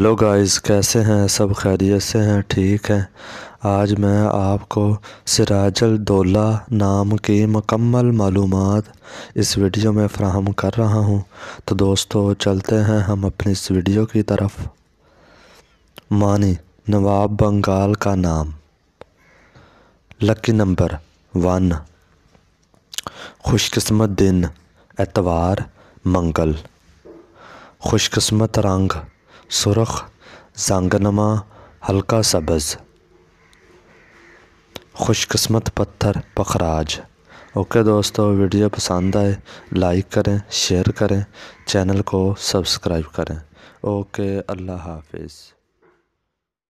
hello guys कैसे हैं सब खैरियत से हैं ठीक हैं आज मैं आपको सिराजल दौला नाम की मकम्मल मालूम इस वीडियो में फ्राहम कर रहा हूं तो दोस्तों चलते हैं हम अपनी इस वीडियो की तरफ मानी नवाब बंगाल का नाम लकी नंबर वन खुशकस्मत दिन एतवार मंगल खुशकस्मत रंग सुरख जंगनमा हल्का सबज खुशकस्मत पत्थर पखराज ओके दोस्तों वीडियो पसंद आए लाइक करें शेयर करें चैनल को सब्सक्राइब करें ओके अल्लाह हाफिज़